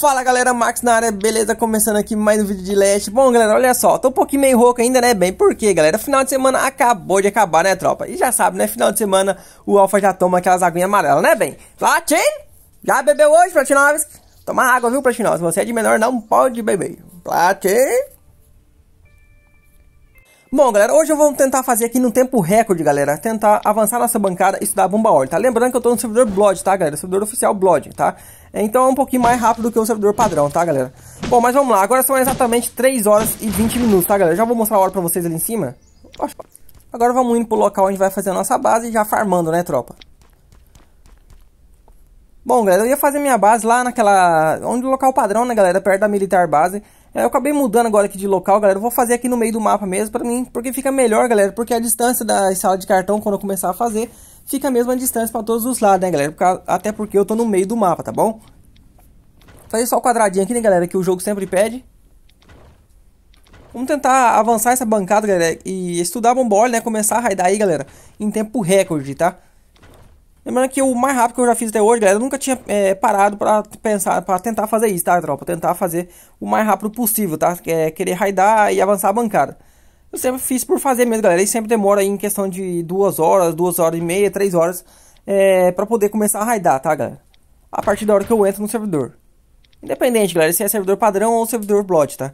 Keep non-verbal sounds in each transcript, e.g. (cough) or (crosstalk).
Fala galera, Max na área, beleza? Começando aqui mais um vídeo de leste. Bom galera, olha só, tô um pouquinho meio rouco ainda, né? Bem, porque galera, final de semana acabou de acabar, né tropa? E já sabe, né? Final de semana o Alpha já toma aquelas aguinhas amarelas, né bem? Latin, já bebeu hoje, Platinovski? Toma água, viu Platinovski? Se você é de menor, não pode beber. Platin... Bom, galera, hoje eu vou tentar fazer aqui no tempo recorde, galera, tentar avançar nossa bancada e estudar a bomba óleo, tá? Lembrando que eu tô no servidor Blood, tá, galera? Servidor oficial Blood, tá? Então é um pouquinho mais rápido que o servidor padrão, tá, galera? Bom, mas vamos lá, agora são exatamente 3 horas e 20 minutos, tá, galera? Já vou mostrar a hora pra vocês ali em cima. Agora vamos indo pro local onde vai fazer a nossa base e já farmando, né, tropa? Bom, galera, eu ia fazer minha base lá naquela... Onde o local padrão, né, galera? Perto da militar base... É, eu acabei mudando agora aqui de local, galera. Eu vou fazer aqui no meio do mapa mesmo pra mim, porque fica melhor, galera. Porque a distância da sala de cartão, quando eu começar a fazer, fica a mesma distância pra todos os lados, né, galera? Até porque eu tô no meio do mapa, tá bom? Vou fazer só o quadradinho aqui, né, galera, que o jogo sempre pede. Vamos tentar avançar essa bancada, galera, e estudar a né? Começar a raidar aí, galera, em tempo recorde, tá? Lembrando que o mais rápido que eu já fiz até hoje, galera, eu nunca tinha é, parado para pensar, para tentar fazer isso, tá, tropa? Tentar fazer o mais rápido possível, tá? É, querer raidar e avançar a bancada. Eu sempre fiz por fazer mesmo, galera. E sempre demora aí em questão de duas horas, duas horas e meia, três horas é, para poder começar a raidar, tá, galera? A partir da hora que eu entro no servidor. Independente, galera, se é servidor padrão ou servidor blot, tá?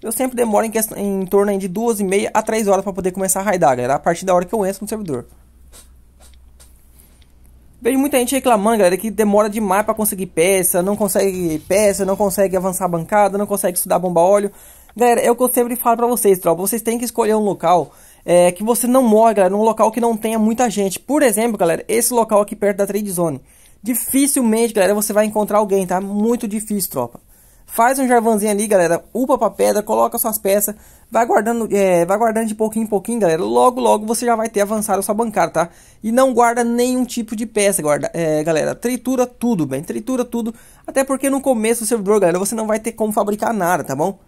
Eu sempre demoro em, questão, em torno de duas e meia a três horas para poder começar a raidar, galera. A partir da hora que eu entro no servidor. Vejo muita gente reclamando, galera, que demora demais para conseguir peça, não consegue peça, não consegue avançar a bancada, não consegue estudar bomba óleo. Galera, é o que eu sempre falo para vocês, tropa. Vocês têm que escolher um local é, que você não mora, galera, num local que não tenha muita gente. Por exemplo, galera, esse local aqui perto da Trade Zone. Dificilmente, galera, você vai encontrar alguém, tá? Muito difícil, tropa. Faz um jarvanzinho ali, galera. Upa pra pedra, coloca suas peças. Vai guardando, é, vai guardando de pouquinho em pouquinho, galera. Logo, logo você já vai ter avançado a sua bancada, tá? E não guarda nenhum tipo de peça, guarda, é, galera. Tritura tudo, bem. Tritura tudo. Até porque no começo do servidor, galera, você não vai ter como fabricar nada, tá bom?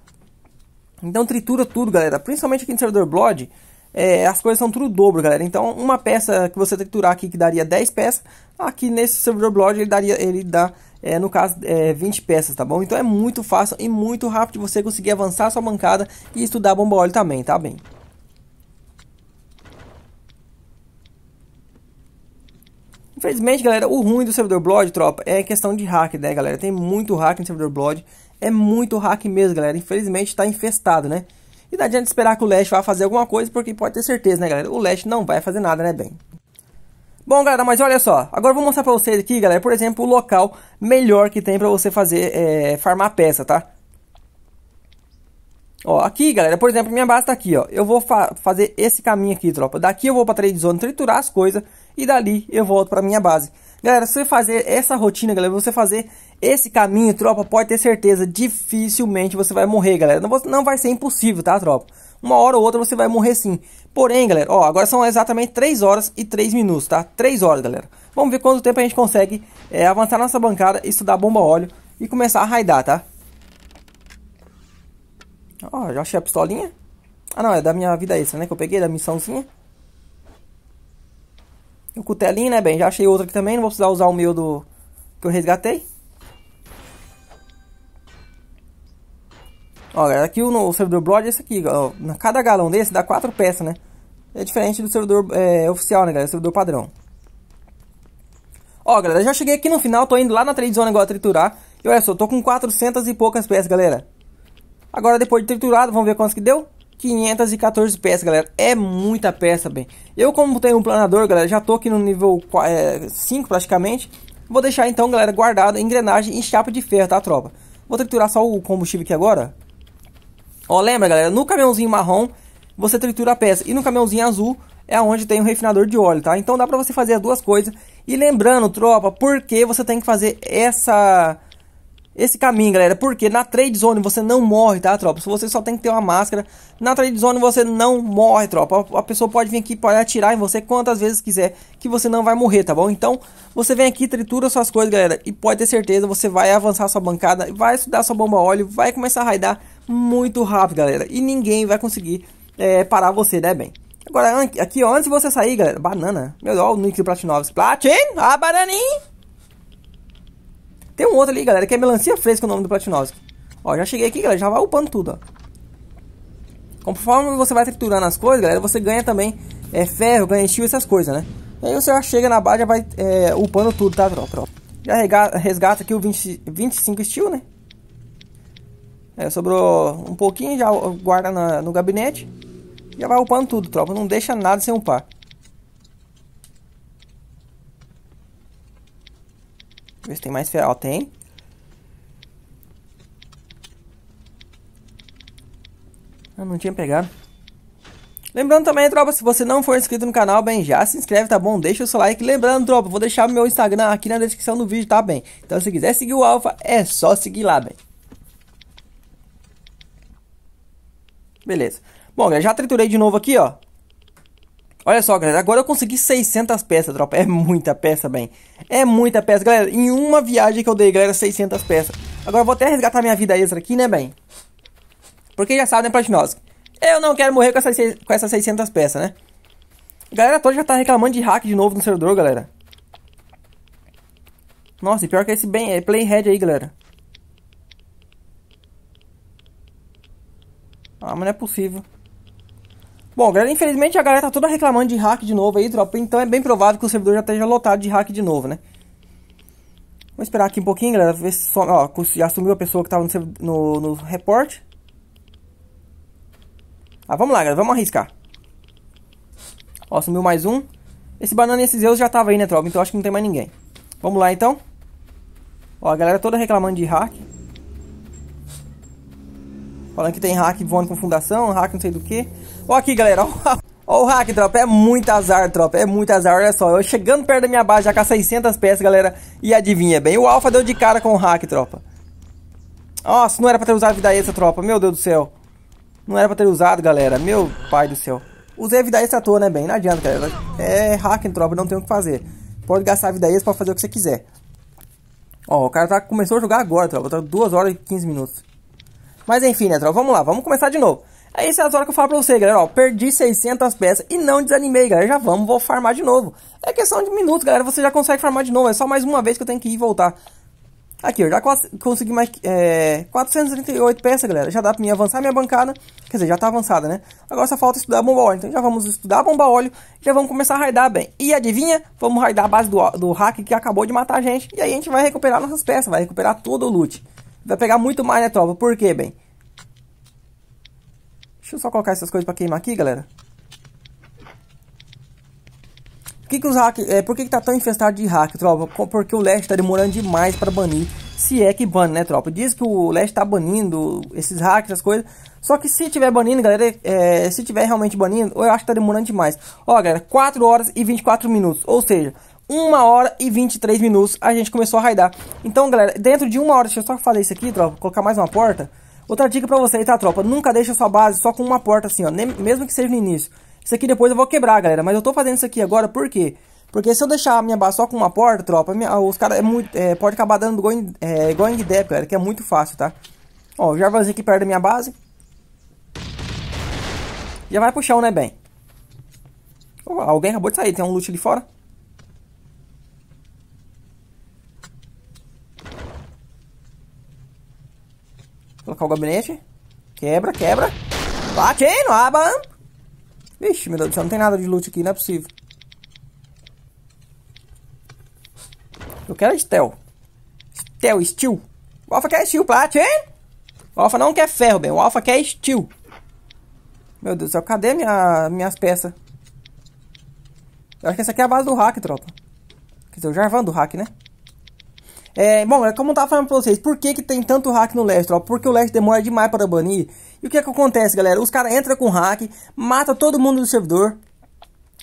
Então tritura tudo, galera. Principalmente aqui no servidor Blood. É, as coisas são tudo dobro, galera. Então, uma peça que você triturar aqui que daria 10 peças, aqui nesse servidor blog ele, daria, ele dá, é, no caso, é, 20 peças, tá bom? Então é muito fácil e muito rápido você conseguir avançar sua bancada e estudar bomba óleo também, tá bem? Infelizmente, galera, o ruim do servidor Blood, tropa, é questão de hack, né, galera? Tem muito hack no servidor Blood. É muito hack mesmo, galera. Infelizmente, tá infestado, né? E não adianta esperar que o Leste vá fazer alguma coisa, porque pode ter certeza, né, galera? O Leste não vai fazer nada, né, bem? Bom, galera, mas olha só. Agora eu vou mostrar pra vocês aqui, galera, por exemplo, o local melhor que tem pra você fazer, é, farmar peça, tá? Ó, aqui, galera, por exemplo, minha base tá aqui, ó. Eu vou fa fazer esse caminho aqui, tropa. Daqui eu vou pra trade zone triturar as coisas e dali eu volto pra minha base. Galera, se você fazer essa rotina, galera, você fazer esse caminho, tropa, pode ter certeza, dificilmente você vai morrer, galera. Não, não vai ser impossível, tá, tropa? Uma hora ou outra você vai morrer sim. Porém, galera, ó, agora são exatamente 3 horas e 3 minutos, tá? 3 horas, galera. Vamos ver quanto tempo a gente consegue é, avançar nossa bancada, estudar bomba óleo e começar a raidar, tá? Ó, já achei a pistolinha. Ah, não, é da minha vida extra, né? Que eu peguei da missãozinha o cutelinho, né, bem? Já achei outro aqui também, não vou precisar usar o meu do que eu resgatei. Olha, aqui o, o servidor Blood é esse aqui, ó. Cada galão desse dá quatro peças, né? É diferente do servidor é, oficial, né, galera? Servidor padrão. Ó, galera, já cheguei aqui no final, tô indo lá na trade zone agora triturar. E olha só, tô com 400 e poucas peças, galera. Agora, depois de triturado, vamos ver quantas que deu. 514 peças, galera. É muita peça, bem. Eu, como tenho um planador, galera, já tô aqui no nível 5 é, praticamente. Vou deixar então, galera, guardado engrenagem e chapa de ferro, tá, tropa? Vou triturar só o combustível aqui agora. Ó, lembra, galera, no caminhãozinho marrom você tritura a peça. E no caminhãozinho azul é onde tem o refinador de óleo, tá? Então dá pra você fazer as duas coisas. E lembrando, tropa, por que você tem que fazer essa esse caminho, galera, porque na trade zone você não morre, tá, tropa? Você só tem que ter uma máscara. Na trade zone você não morre, tropa. A pessoa pode vir aqui para atirar em você quantas vezes quiser, que você não vai morrer, tá bom? Então, você vem aqui, tritura suas coisas, galera, e pode ter certeza, você vai avançar sua bancada, vai estudar sua bomba óleo, vai começar a raidar muito rápido, galera. E ninguém vai conseguir é, parar você, né, bem? Agora, aqui, antes de você sair, galera, banana. Meu, o Nick Platinovs. Platin, a bananinha. Tem um outro ali, galera, que é melancia fresca o nome do Platinovski. Ó, já cheguei aqui, galera, já vai upando tudo, ó. Conforme você vai triturando as coisas, galera, você ganha também é, ferro, ganha steel, essas coisas, né? E aí você já chega na base, já vai é, upando tudo, tá, tropa? Já resgata aqui o 20, 25 estilo, né? É, sobrou um pouquinho, já guarda na, no gabinete. Já vai upando tudo, tropa. Não deixa nada sem upar. Ver se tem mais feral. Tem. Eu não tinha pegado. Lembrando também, tropa, se você não for inscrito no canal, bem, já se inscreve, tá bom? Deixa o seu like. Lembrando, tropa, vou deixar meu Instagram aqui na descrição do vídeo, tá bem? Então, se quiser seguir o Alpha, é só seguir lá, bem. Beleza. Bom, já triturei de novo aqui, ó. Olha só, galera, agora eu consegui 600 peças, tropa. É muita peça, bem. É muita peça, galera. Em uma viagem que eu dei, galera, 600 peças. Agora eu vou até resgatar minha vida extra aqui, né, bem? Porque já sabe, né, Platinovski? Eu não quero morrer com essas, com essas 600 peças, né? Galera toda já tá reclamando de hack de novo no servidor, galera. Nossa, e pior que esse bem, é Playhead aí, galera. Ah, mas não é possível. Bom, galera, infelizmente a galera tá toda reclamando de hack de novo aí, tropa. Então é bem provável que o servidor já esteja lotado de hack de novo, né? Vamos esperar aqui um pouquinho, galera. Ver se só, ó, já sumiu a pessoa que tava no, no, no report. Ah, vamos lá, galera. Vamos arriscar. Ó, sumiu mais um. Esse banana e esses Zeus já tava aí, né, tropa? Então acho que não tem mais ninguém. Vamos lá, então. Ó, a galera toda reclamando de hack. Falando que tem hack voando com fundação, hack não sei do que. Ó aqui, galera, ó, (laughs) ó o hack, tropa, é muito azar, tropa, é muito azar, olha só. Eu chegando perto da minha base já com 600 peças, galera, e adivinha bem, o alfa deu de cara com o hack, tropa. Nossa, não era pra ter usado vida extra, tropa, meu Deus do céu. Não era pra ter usado, galera, meu pai do céu. Usei a vida extra à toa, né, bem, não adianta, galera. É hack, tropa, não tem o que fazer. Pode gastar a vida extra pra fazer o que você quiser. Ó, o cara tá, começou a jogar agora, tropa, tá 2 horas e 15 minutos. Mas enfim, né, tropa? Vamos lá, vamos começar de novo. É isso, é as horas que eu falo pra você, galera, ó, perdi 600 peças e não desanimei, galera, já vamos, vou farmar de novo. É questão de minutos, galera, você já consegue farmar de novo, é só mais uma vez que eu tenho que ir e voltar. Aqui, eu já consegui mais é, 438 peças, galera, já dá pra mim avançar minha bancada, quer dizer, já tá avançada, né? Agora só falta estudar bomba óleo, então já vamos estudar bomba óleo, já vamos começar a raidar bem. E adivinha, vamos raidar a base do, do hack que acabou de matar a gente, e aí a gente vai recuperar nossas peças, vai recuperar todo o loot. Vai pegar muito mais, né, tropa? Por quê, bem? Deixa eu só colocar essas coisas pra queimar aqui, galera. Por que, que os hack, é, por que, que tá tão infestado de hack, tropa? Porque o Leste tá demorando demais pra banir. Se é que bane, né, tropa? Diz que o Leste tá banindo esses hacks, essas coisas. Só que se tiver banindo, galera, é, se tiver realmente banindo, eu acho que tá demorando demais. Ó, galera, 4 horas e 24 minutos. Ou seja, 1 hora e 23 minutos a gente começou a raidar. Então, galera, dentro de uma hora, deixa eu só fazer isso aqui, tropa, colocar mais uma porta. Outra dica pra vocês, tá, tropa? Nunca deixa sua base só com uma porta assim, ó, nem, mesmo que seja no início. Isso aqui depois eu vou quebrar, galera, mas eu tô fazendo isso aqui agora por quê? Porque se eu deixar a minha base só com uma porta, tropa, minha, os caras é é, pode acabar dando going, é, going depth, galera, que é muito fácil, tá? Ó, já fazer aqui perto da minha base. Já vai pro chão, né, bem? Oh, alguém acabou de sair, tem um loot ali fora. Colocar o gabinete. Quebra, quebra. Bate, hein, aba. Vixe, meu Deus do céu, não tem nada de loot aqui, não é possível. Eu quero steel steel Steel. O Alpha quer Steel, Plat, O Alpha não quer ferro, bem. O Alpha quer Steel. Meu Deus do céu, cadê minha, minhas peças? Eu acho que essa aqui é a base do hack, tropa. Quer dizer, o Jarvan do hack, né? É, bom, é como eu tava falando pra vocês, por que, que tem tanto hack no leste, ó? Porque o leste demora demais para banir. E o que é que acontece, galera? Os caras entram com hack, mata todo mundo do servidor,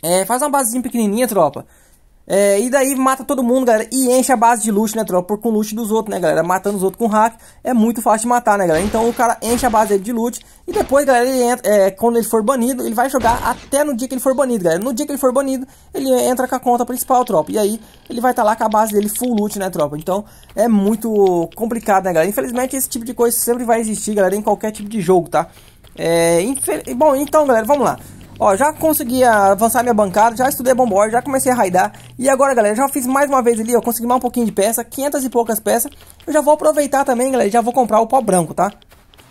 é, faz uma basezinha pequenininha, tropa. É, e daí mata todo mundo, galera, e enche a base de loot, né, tropa, com loot dos outros, né, galera, matando os outros com hack, é muito fácil de matar, né, galera, então o cara enche a base dele de loot, e depois, galera, ele entra, é, quando ele for banido, ele vai jogar até no dia que ele for banido, galera, no dia que ele for banido, ele entra com a conta principal, tropa, e aí ele vai estar tá lá com a base dele full loot, né, tropa, então é muito complicado, né, galera, infelizmente esse tipo de coisa sempre vai existir, galera, em qualquer tipo de jogo, tá, é, infel... bom, então, galera, vamos lá, Ó, já consegui avançar minha bancada, já estudei bomboard, já comecei a raidar. E agora, galera, já fiz mais uma vez ali, ó, consegui mais um pouquinho de peça, 500 e poucas peças. Eu já vou aproveitar também, galera, já vou comprar o pó branco, tá?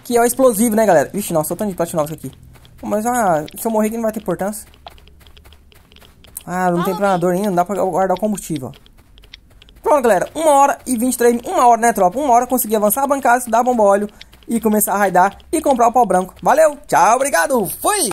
Que é o explosivo, né, galera? Vixe, nossa, eu tanto de platinox aqui. Mas, ah, se eu morrer aqui não vai ter importância. Ah, não tem planador ainda, não dá pra guardar o combustível, ó. Pronto, galera, 1 hora e 23, uma hora, né, tropa? Uma hora consegui avançar a bancada, estudar bomba óleo e começar a raidar e comprar o pau branco. Valeu, tchau, obrigado, fui!